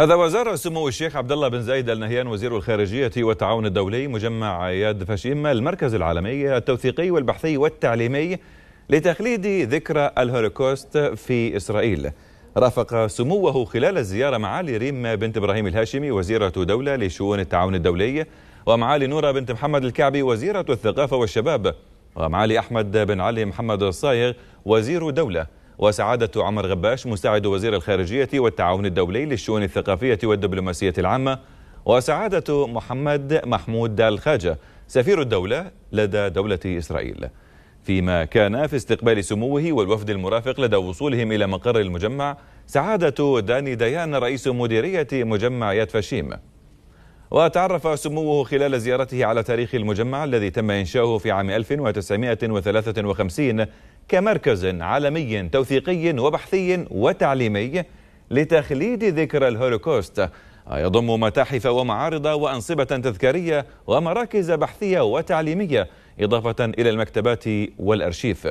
هذا وزار سمو الشيخ عبد الله بن زايد ال نهيان وزير الخارجية والتعاون الدولي مجمع اياد فاشيما المركز العالمي التوثيقي والبحثي والتعليمي لتخليد ذكرى الهولوكوست في إسرائيل رافق سموه خلال الزيارة معالي ريم بنت إبراهيم الهاشمي وزيرة دولة لشؤون التعاون الدولي ومعالي نورة بنت محمد الكعبي وزيرة الثقافة والشباب ومعالي أحمد بن علي محمد الصايغ وزير دولة وسعادة عمر غباش مساعد وزير الخارجية والتعاون الدولي للشؤون الثقافية والدبلوماسية العامة وسعادة محمد محمود دال خاجة سفير الدولة لدى دولة إسرائيل فيما كان في استقبال سموه والوفد المرافق لدى وصولهم إلى مقر المجمع سعادة داني ديان رئيس مديرية مجمع يد فاشيم وتعرف سموه خلال زيارته على تاريخ المجمع الذي تم إنشاؤه في عام 1953 كمركز عالمي توثيقي وبحثي وتعليمي لتخليد ذكرى الهولوكوست يضم متاحف ومعارض وأنصبة تذكارية ومراكز بحثية وتعليمية إضافة إلى المكتبات والأرشيف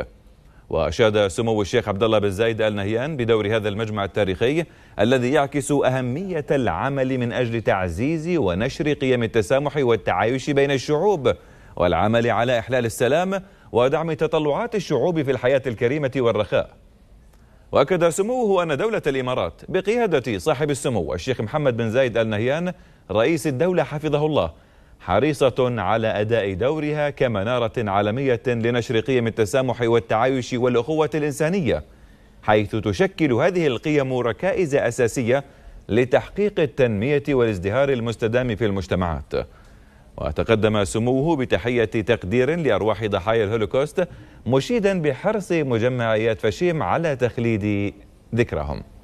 وأشاد سمو الشيخ عبد الله بن زايد آل نهيان بدور هذا المجمع التاريخي الذي يعكس أهمية العمل من أجل تعزيز ونشر قيم التسامح والتعايش بين الشعوب والعمل على إحلال السلام ودعم تطلعات الشعوب في الحياة الكريمة والرخاء وأكد سموه أن دولة الإمارات بقيادة صاحب السمو الشيخ محمد بن زايد آل نهيان رئيس الدولة حفظه الله حريصة على أداء دورها كمنارة عالمية لنشر قيم التسامح والتعايش والأخوة الإنسانية حيث تشكل هذه القيم ركائز أساسية لتحقيق التنمية والازدهار المستدام في المجتمعات وتقدم سموه بتحية تقدير لأرواح ضحايا الهولوكوست مشيدا بحرص مجمعيات فشيم على تخليد ذكرهم